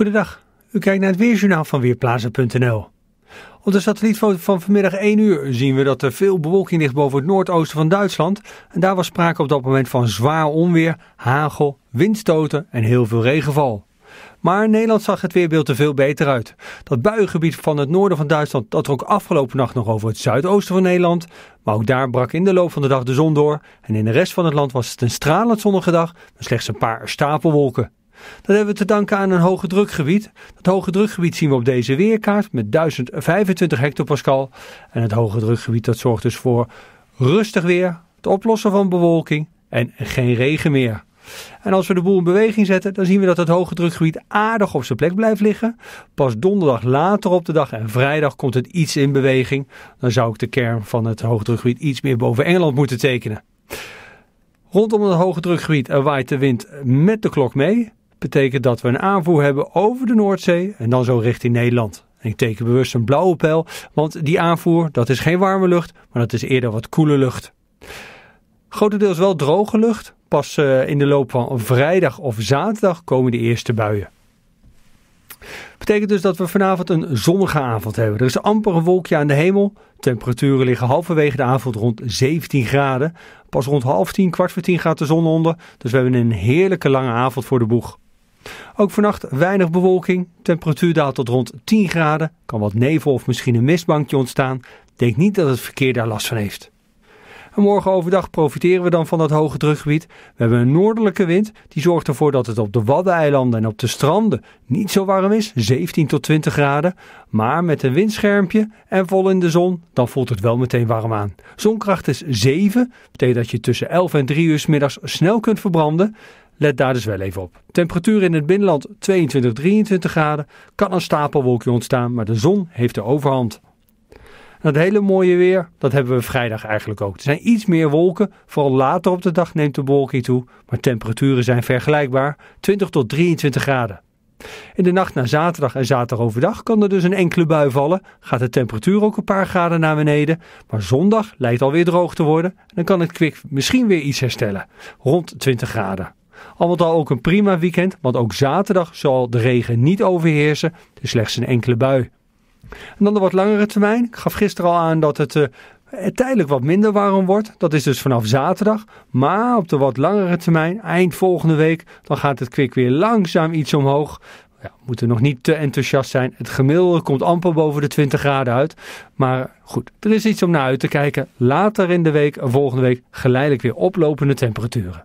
Goedendag. U kijkt naar het Weerjournaal van Weerplaza.nl. Op de satellietfoto van vanmiddag 1 uur zien we dat er veel bewolking ligt boven het noordoosten van Duitsland. En daar was sprake op dat moment van zwaar onweer, hagel, windstoten en heel veel regenval. Maar Nederland zag het weerbeeld er veel beter uit. Dat buiengebied van het noorden van Duitsland dat trok afgelopen nacht nog over het zuidoosten van Nederland. Maar ook daar brak in de loop van de dag de zon door. En in de rest van het land was het een stralend zonnige dag met slechts een paar stapelwolken. Dat hebben we te danken aan een hoge drukgebied. Dat hoge drukgebied zien we op deze weerkaart met 1025 hectopascal. En het hoge drukgebied dat zorgt dus voor rustig weer, het oplossen van bewolking en geen regen meer. En als we de boel in beweging zetten, dan zien we dat het hoge drukgebied aardig op zijn plek blijft liggen. Pas donderdag later op de dag en vrijdag komt het iets in beweging. Dan zou ik de kern van het hoge drukgebied iets meer boven Engeland moeten tekenen. Rondom het hoge drukgebied waait de wind met de klok mee betekent dat we een aanvoer hebben over de Noordzee en dan zo richting Nederland. En ik teken bewust een blauwe pijl, want die aanvoer dat is geen warme lucht, maar dat is eerder wat koele lucht. Grotendeels wel droge lucht. Pas eh, in de loop van vrijdag of zaterdag komen de eerste buien. Betekent dus dat we vanavond een zonnige avond hebben. Er is amper een wolkje aan de hemel. Temperaturen liggen halverwege de avond rond 17 graden. Pas rond half tien, kwart voor tien gaat de zon onder. Dus we hebben een heerlijke lange avond voor de boeg. Ook vannacht weinig bewolking, temperatuur daalt tot rond 10 graden, kan wat nevel of misschien een mistbankje ontstaan. Denk niet dat het verkeer daar last van heeft. morgen overdag profiteren we dan van dat hoge drukgebied. We hebben een noordelijke wind, die zorgt ervoor dat het op de Waddeneilanden en op de stranden niet zo warm is, 17 tot 20 graden. Maar met een windschermpje en vol in de zon, dan voelt het wel meteen warm aan. Zonkracht is 7, betekent dat je tussen 11 en 3 uur middags snel kunt verbranden. Let daar dus wel even op. Temperatuur in het binnenland 22, 23 graden. Kan een stapelwolkje ontstaan, maar de zon heeft de overhand. Dat hele mooie weer, dat hebben we vrijdag eigenlijk ook. Er zijn iets meer wolken, vooral later op de dag neemt de wolkje toe, maar temperaturen zijn vergelijkbaar, 20 tot 23 graden. In de nacht naar zaterdag en zaterdag overdag kan er dus een enkele bui vallen, gaat de temperatuur ook een paar graden naar beneden, maar zondag lijkt alweer droog te worden en dan kan het kwik misschien weer iets herstellen, rond 20 graden. Al met al ook een prima weekend, want ook zaterdag zal de regen niet overheersen. Er dus slechts een enkele bui. En dan de wat langere termijn. Ik gaf gisteren al aan dat het eh, tijdelijk wat minder warm wordt. Dat is dus vanaf zaterdag. Maar op de wat langere termijn, eind volgende week, dan gaat het kwik weer langzaam iets omhoog. Ja, we moeten nog niet te enthousiast zijn. Het gemiddelde komt amper boven de 20 graden uit. Maar goed, er is iets om naar uit te kijken. Later in de week, volgende week, geleidelijk weer oplopende temperaturen.